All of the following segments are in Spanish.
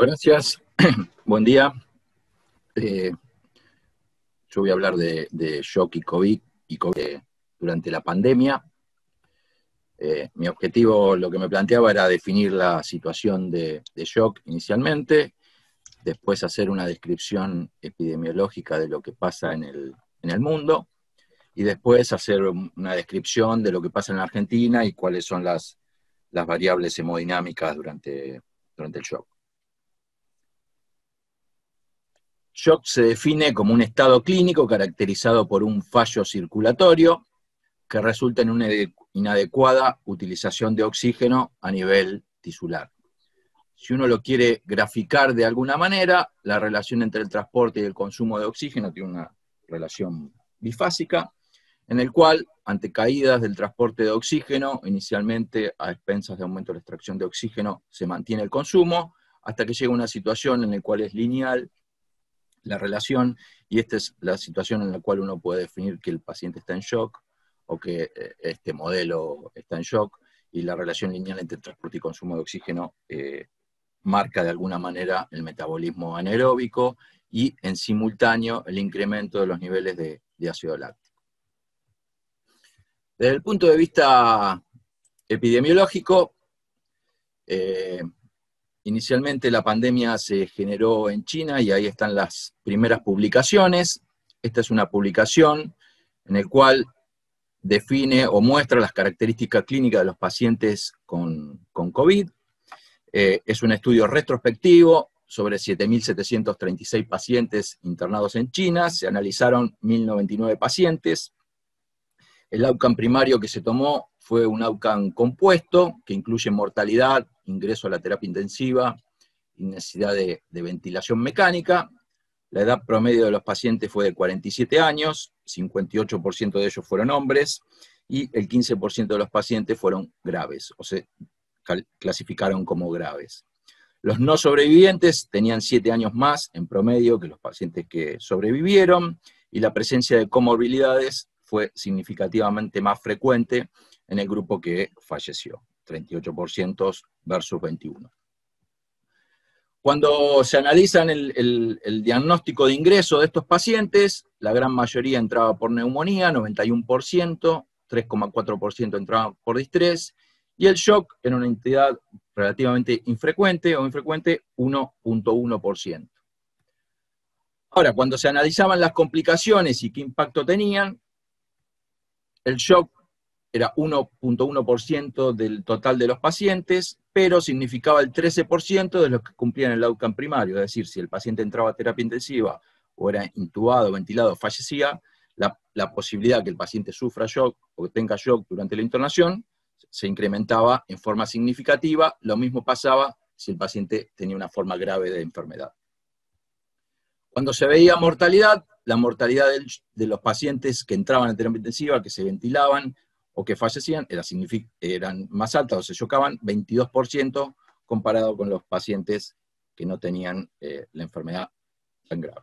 Gracias. Buen día. Eh, yo voy a hablar de, shock y COVID, y eh, durante la pandemia. Eh, mi objetivo, lo que me planteaba era definir la situación de, shock inicialmente, después hacer una descripción epidemiológica de lo que pasa en el, en el mundo, y después hacer una descripción de lo que pasa en Argentina y cuáles son las, las variables hemodinámicas durante, durante el shock. shock se define como un estado clínico caracterizado por un fallo circulatorio que resulta en una inadecuada utilización de oxígeno a nivel tisular. Si uno lo quiere graficar de alguna manera, la relación entre el transporte y el consumo de oxígeno tiene una relación bifásica, en el cual, ante caídas del transporte de oxígeno, inicialmente a expensas de aumento de la extracción de oxígeno, se mantiene el consumo, hasta que llega una situación en la cual es lineal la relación y esta es la situación en la cual uno puede definir que el paciente está en shock o que eh, este modelo está en shock y la relación lineal entre transporte y consumo de oxígeno eh, marca de alguna manera el metabolismo anaeróbico y en simultáneo el incremento de los niveles de, ácido láctico. Desde el punto de vista epidemiológico, eh, Inicialmente la pandemia se generó en China y ahí están las primeras publicaciones. Esta es una publicación en la cual define o muestra las características clínicas de los pacientes con, con COVID. Eh, es un estudio retrospectivo sobre 7.736 pacientes internados en China. Se analizaron 1.099 pacientes. El outcome primario que se tomó fue un outcome compuesto, que incluye mortalidad, ingreso a la terapia intensiva y necesidad de, ventilación mecánica. La edad promedio de los pacientes fue de 47 años, 58% de ellos fueron hombres y el 15% de los pacientes fueron graves o se clasificaron como graves. Los no sobrevivientes tenían 7 años más en promedio que los pacientes que sobrevivieron y la presencia de comorbilidades fue significativamente más frecuente en el grupo que falleció, 38% versus 21%. Cuando se analizan el, diagnóstico de ingreso de estos pacientes, la gran mayoría entraba por neumonía, 91%, 3,4% entraban por distrés, y el shock en una entidad relativamente infrecuente o infrecuente, 1.1%. Ahora, cuando se analizaban las complicaciones y qué impacto tenían, el shock era 1.1% del total de los pacientes, pero significaba el 13% de los que cumplían el outcome primario, es decir, si el paciente entraba a terapia intensiva o era intubado, ventilado, fallecía, la, la posibilidad que el paciente sufra shock o que tenga shock durante la internación se incrementaba en forma significativa, lo mismo pasaba si el paciente tenía una forma grave de enfermedad. Cuando se veía mortalidad, la mortalidad de los pacientes que entraban en terapia intensiva, que se ventilaban o que fallecían, era, eran más altas o se chocaban 22% comparado con los pacientes que no tenían eh, la enfermedad tan grave.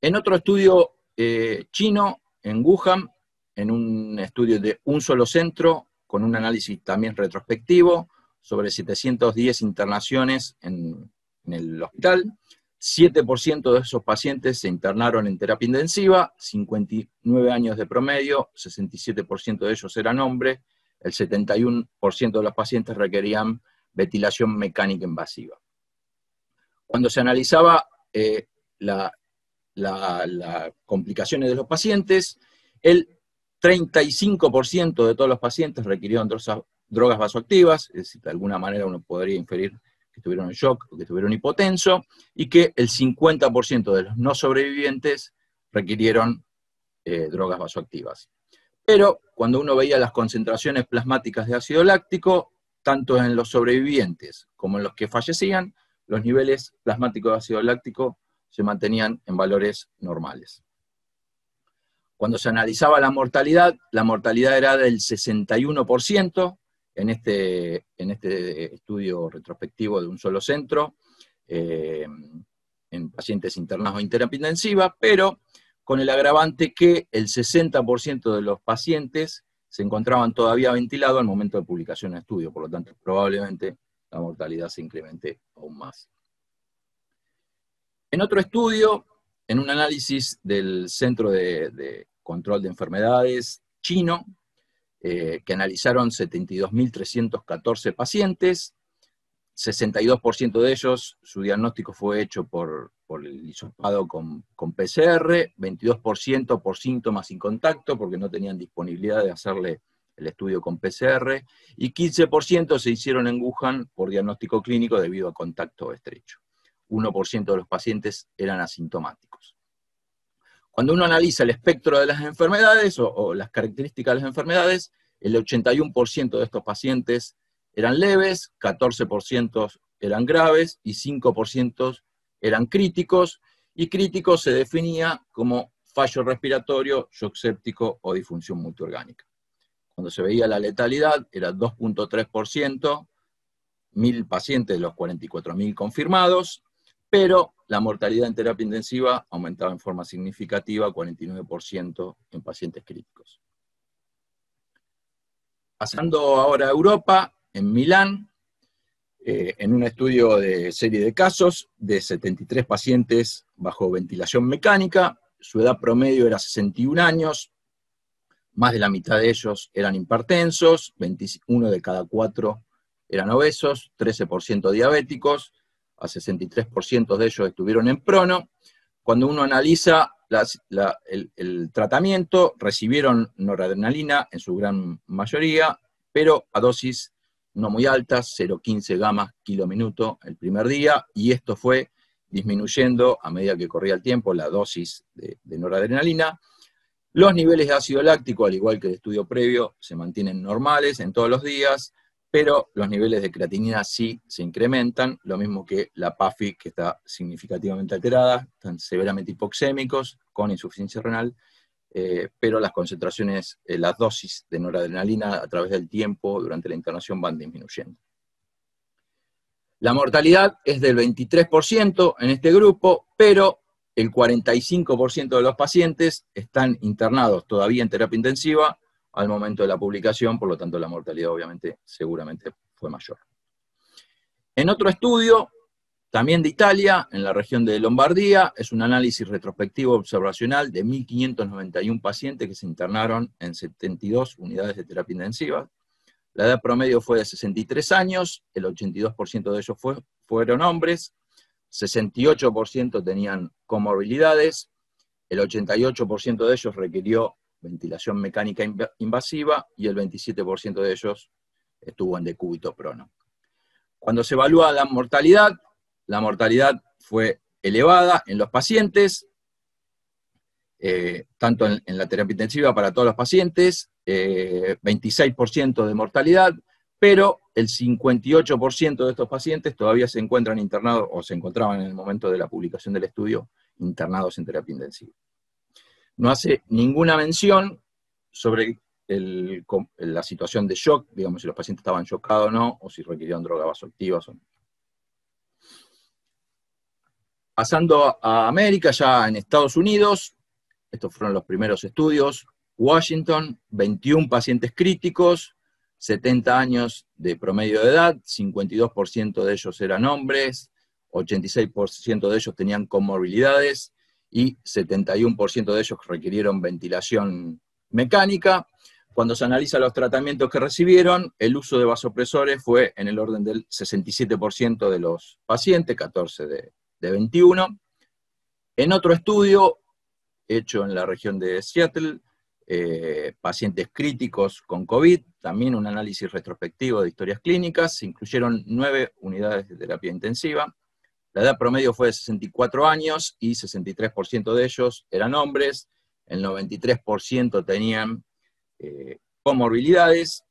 En otro estudio eh, chino, en Wuhan, en un estudio de un solo centro, con un análisis también retrospectivo sobre 710 internaciones en el hospital, 7% de esos pacientes se internaron en terapia intensiva, 59 años de promedio, 67% de ellos eran hombres, el 71% de los pacientes requerían ventilación mecánica invasiva. Cuando se analizaba eh, las complicaciones de los pacientes, el 35% de todos los pacientes requirieron drogas vasoactivas, es decir, de alguna manera uno podría inferir que tuvieron shock que tuvieron hipotenso, y que el 50% de los no sobrevivientes requirieron eh, drogas vasoactivas. Pero cuando uno veía las concentraciones plasmáticas de ácido láctico, tanto en los sobrevivientes como en los que fallecían, los niveles plasmáticos de ácido láctico se mantenían en valores normales. Cuando se analizaba la mortalidad, la mortalidad era del 61%, en este, en este estudio retrospectivo de un solo centro, eh, en pacientes internados intensiva, pero con el agravante que el 60% de los pacientes se encontraban todavía ventilados al momento de publicación del estudio, por lo tanto, probablemente la mortalidad se incremente aún más. En otro estudio, en un análisis del Centro de Control de Enfermedades chino, eh, que analizaron 72.314 pacientes, 62% de ellos su diagnóstico fue hecho por, el hisopado con, con PCR, 22% por síntomas sin contacto, porque no tenían disponibilidad de hacerle el estudio con PCR, y 15% se hicieron en Wuhan por diagnóstico clínico debido a contacto estrecho. 1% de los pacientes eran asintomáticos. Cuando uno analiza el espectro de las enfermedades o, las características de las enfermedades, el 81% de estos pacientes eran leves, 14% eran graves y 5% eran críticos, y crítico se definía como fallo respiratorio, shock séptico o disfunción multiorgánica. Cuando se veía la letalidad era 2.3%, mil pacientes de los 44.000 confirmados, pero la mortalidad en terapia intensiva aumentaba en forma significativa, 49% en pacientes críticos. Pasando ahora a Europa, en Milán, eh, en un estudio de serie de casos de 73 pacientes bajo ventilación mecánica, su edad promedio era 61 años, más de la mitad de ellos eran hipertensos, 21 de cada 4 eran obesos, 13% diabéticos, a 63% de ellos estuvieron en prono. Cuando uno analiza el, tratamiento, recibieron noradrenalina en su gran mayoría, pero a dosis no muy altas, 0,15 gamas kilo el primer día, y esto fue disminuyendo a medida que corría el tiempo la dosis de noradrenalina. Los niveles de ácido láctico, al igual que el estudio previo, se mantienen normales en todos los días, pero los niveles de creatinina sí se incrementan, lo mismo que la PAFI, que está significativamente alterada, están severamente hipoxémicos, con insuficiencia renal, eh, pero las concentraciones, eh, las dosis de noradrenalina a través del tiempo durante la internación van disminuyendo. La mortalidad es del 23% en este grupo, pero el 45% de los pacientes están internados todavía en terapia intensiva al momento de la publicación, por lo tanto la mortalidad obviamente seguramente fue mayor. En otro estudio, también de Italia, en la región de Lombardía, es un análisis retrospectivo observacional de 1.591 pacientes que se internaron en 72 unidades de terapia intensiva. La edad promedio fue de 63 años, el 82% de ellos fueron hombres, 68% tenían comorbilidades, el 88% de ellos requirió ventilación mecánica invasiva y el 27% de ellos estuvo en decúbito prono. Cuando se evalúa la mortalidad, la mortalidad fue elevada en los pacientes, eh, tanto en, la terapia intensiva para todos los pacientes, 26% eh, de mortalidad, pero el 58% de estos pacientes todavía se encuentran internados o se encontraban en el momento de la publicación del estudio internados en terapia intensiva no hace ninguna mención sobre la situación de shock, digamos, si los pacientes estaban chocados o no, o si requirieron drogas vasoactivas o no. Pasando a América, ya en Estados Unidos, estos fueron los primeros estudios, Washington, 21 pacientes críticos, 70 años de promedio de edad, 52% de ellos eran hombres, 86% de ellos tenían comorbilidades, y 71% de ellos requirieron ventilación mecánica. Cuando se analiza los tratamientos que recibieron, el uso de vasopresores fue en el orden del 67% de los pacientes, 14 de, 21. En otro estudio, hecho en la región de Seattle, eh, pacientes críticos con COVID, también un análisis retrospectivo de historias clínicas, se incluyeron nueve unidades de terapia intensiva, la edad promedio fue de 64 años y 63% de ellos eran hombres, el 93% tenían eh, comorbilidades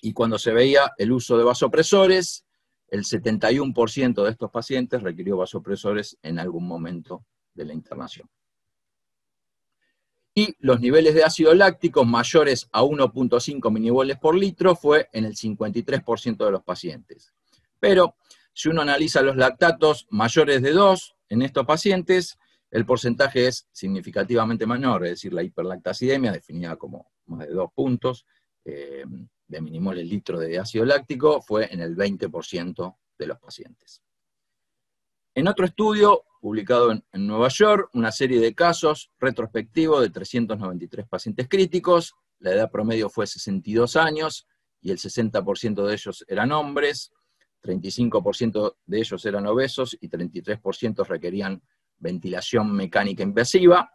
y cuando se veía el uso de vasopresores, el 71% de estos pacientes requirió vasopresores en algún momento de la internación. Y los niveles de ácido láctico mayores a 1.5 minivoles por litro fue en el 53% de los pacientes. Pero si uno analiza los lactatos mayores de 2 en estos pacientes, el porcentaje es significativamente menor, es decir, la hiperlactacidemia, definida como más de 2 puntos eh, de mínimo el litro de ácido láctico, fue en el 20% de los pacientes. En otro estudio, publicado en, en Nueva York, una serie de casos retrospectivos de 393 pacientes críticos, la edad promedio fue 62 años y el 60% de ellos eran hombres, 35% de ellos eran obesos y 33% requerían ventilación mecánica invasiva.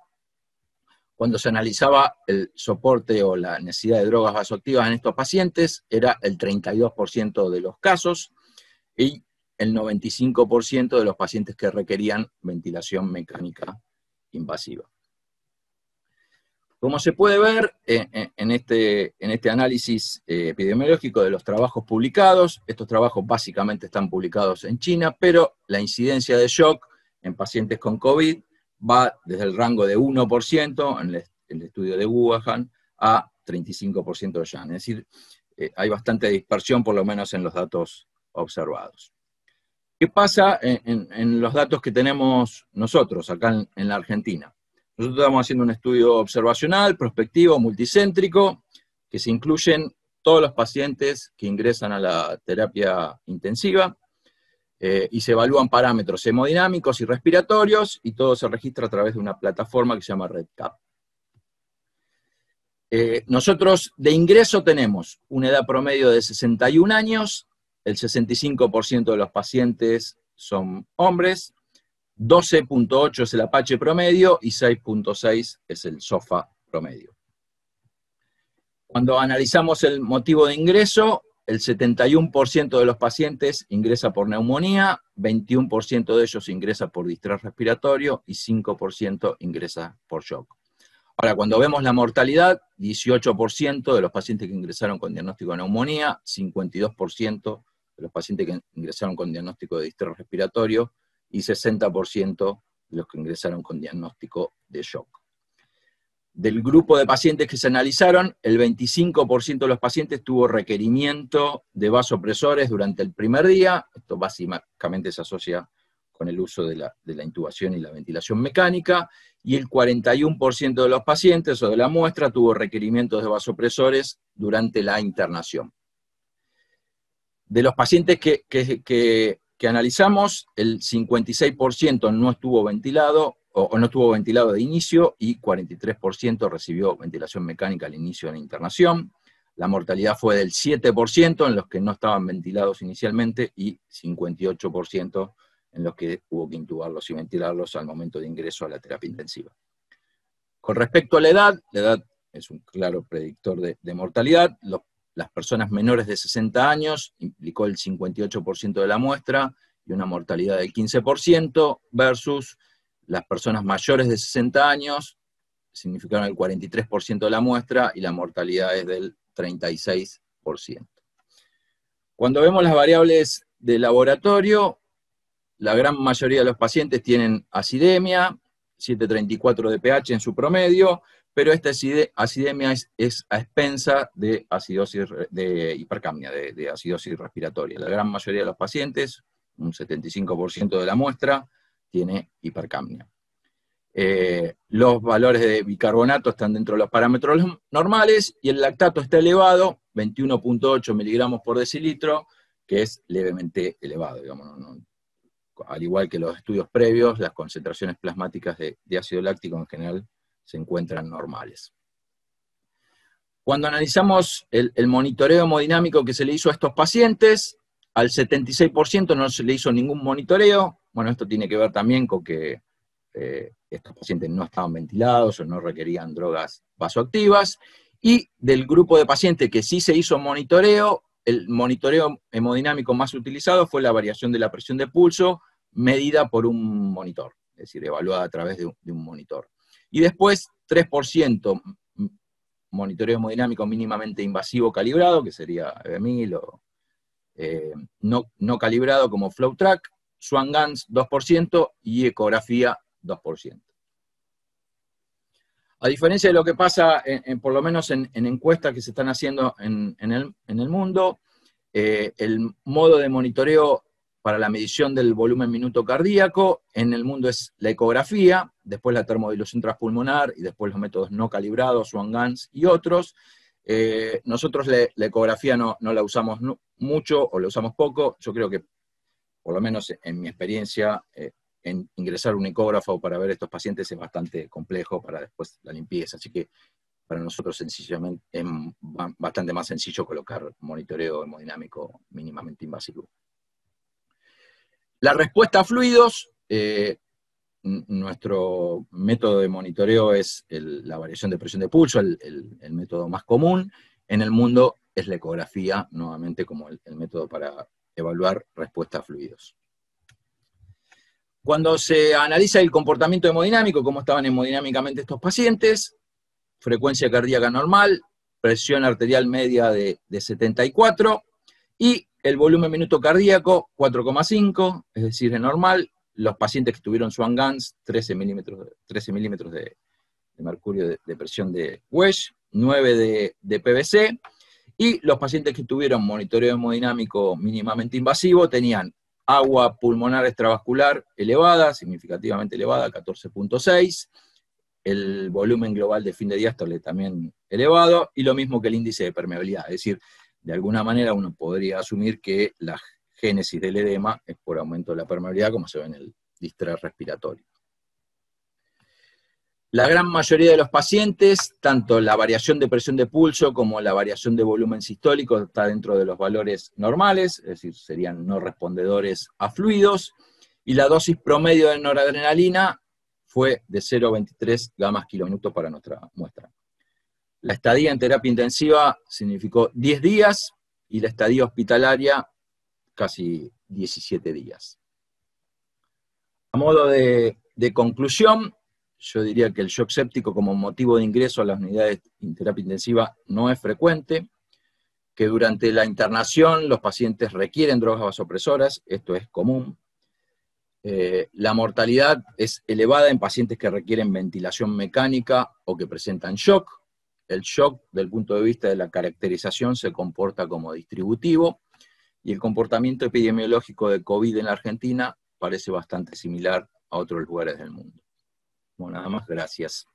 Cuando se analizaba el soporte o la necesidad de drogas vasoactivas en estos pacientes, era el 32% de los casos y el 95% de los pacientes que requerían ventilación mecánica invasiva. Como se puede ver eh, eh, este, en este, análisis eh, epidemiológico de los trabajos publicados, estos trabajos básicamente están publicados en China, pero la incidencia de shock en pacientes con COVID va desde el rango de 1% en el estudio de Wuhan a 35% de Es decir, hay bastante dispersión, por lo menos en los datos observados. ¿Qué pasa en, los datos que tenemos nosotros acá en la Argentina? Nosotros estamos haciendo un estudio observacional, prospectivo, multicéntrico, que se incluyen todos los pacientes que ingresan a la terapia intensiva eh, y se evalúan parámetros hemodinámicos y respiratorios y todo se registra a través de una plataforma que se llama RedCap. Eh, nosotros de ingreso tenemos una edad promedio de 61 años, el 65% de los pacientes son hombres, 12.8 es el Apache promedio y 6.6 es el SOFA promedio. Cuando analizamos el motivo de ingreso, el 71% de los pacientes ingresa por neumonía, 21% de ellos ingresa por distrés respiratorio y 5% ingresa por shock. Ahora, cuando vemos la mortalidad, 18% de los pacientes que ingresaron con diagnóstico de neumonía, 52% de los pacientes que ingresaron con diagnóstico de distrés respiratorio y 60% de los que ingresaron con diagnóstico de shock. Del grupo de pacientes que se analizaron, el 25% de los pacientes tuvo requerimiento de vasopresores durante el primer día. Esto básicamente se asocia con el uso de la, intubación y la ventilación mecánica. Y el 41% de los pacientes o de la muestra tuvo requerimientos de vasopresores durante la internación. De los pacientes que que analizamos, el 56% no estuvo ventilado o, no estuvo ventilado de inicio y 43% recibió ventilación mecánica al inicio de la internación. La mortalidad fue del 7% en los que no estaban ventilados inicialmente y 58% en los que hubo que intubarlos y ventilarlos al momento de ingreso a la terapia intensiva. Con respecto a la edad, la edad es un claro predictor de, mortalidad. Los las personas menores de 60 años, implicó el 58% de la muestra y una mortalidad del 15%, versus las personas mayores de 60 años, significaron el 43% de la muestra y la mortalidad es del 36%. Cuando vemos las variables de laboratorio, la gran mayoría de los pacientes tienen acidemia, 7.34 de pH en su promedio, pero esta acidemia es, a expensa de acidosis de hipercamnia, de, acidosis respiratoria. La gran mayoría de los pacientes, un 75% de la muestra, tiene hipercamnia. Eh, los valores de bicarbonato están dentro de los parámetros normales y el lactato está elevado, 21.8 miligramos por decilitro, que es levemente elevado, al igual que los estudios previos, las concentraciones plasmáticas de, de ácido láctico en general se encuentran normales. Cuando analizamos el, monitoreo hemodinámico que se le hizo a estos pacientes, al 76% no se le hizo ningún monitoreo. Bueno, esto tiene que ver también con que eh, estos pacientes no estaban ventilados o no requerían drogas vasoactivas. Y del grupo de pacientes que sí se hizo monitoreo, el monitoreo hemodinámico más utilizado fue la variación de la presión de pulso medida por un monitor, es decir, evaluada a través de un monitor. Y después 3%, monitoreo hemodinámico mínimamente invasivo calibrado, que sería EBMIL o eh, no, no, calibrado como flow track, Swan Guns 2% y ecografía 2%. A diferencia de lo que pasa, por lo menos en, encuestas que se están haciendo en, el, mundo, eh, el modo de monitoreo para la medición del volumen minuto cardíaco, en el mundo es la ecografía, después la termodilución transpulmonar y después los métodos no calibrados, Swan Gans y otros. Eh, nosotros la ecografía no, la usamos mucho o la usamos poco, yo creo que, por lo menos en mi experiencia, eh, ingresar un ecógrafo para ver estos pacientes es bastante complejo para después la limpieza, así que para nosotros sencillamente es bastante más sencillo colocar monitoreo hemodinámico mínimamente invasivo. La respuesta a fluidos, eh, nuestro método de monitoreo es la variación de presión de pulso, el, método más común. En el mundo es la ecografía, nuevamente como el, método para evaluar respuesta a fluidos. Cuando se analiza el comportamiento hemodinámico, cómo estaban hemodinámicamente estos pacientes, frecuencia cardíaca normal, presión arterial media de 74 y el volumen minuto cardíaco 4,5, es decir, es normal. Los pacientes que tuvieron Swan Gans, 13 milímetros, 13 milímetros de, mercurio de, presión de Wesh, 9 de, de, PVC. Y los pacientes que tuvieron monitoreo hemodinámico mínimamente invasivo tenían agua pulmonar extravascular elevada, significativamente elevada, 14.6, el volumen global de fin de diástole también elevado, y lo mismo que el índice de permeabilidad, es decir, de alguna manera uno podría asumir que la génesis del edema es por aumento de la permeabilidad, como se ve en el distrés respiratorio. La gran mayoría de los pacientes, tanto la variación de presión de pulso como la variación de volumen sistólico está dentro de los valores normales, es decir, serían no respondedores a fluidos, y la dosis promedio de noradrenalina fue de 0,23 gamas kilominutos para nuestra muestra. La estadía en terapia intensiva significó 10 días y la estadía hospitalaria casi 17 días. A modo de, conclusión, yo diría que el shock séptico como motivo de ingreso a las unidades en terapia intensiva no es frecuente, que durante la internación los pacientes requieren drogas vasopresoras, esto es común. Eh, la mortalidad es elevada en pacientes que requieren ventilación mecánica o que presentan shock. El shock, del punto de vista de la caracterización, se comporta como distributivo y el comportamiento epidemiológico de COVID en la Argentina parece bastante similar a otros lugares del mundo. Bueno, nada más, gracias.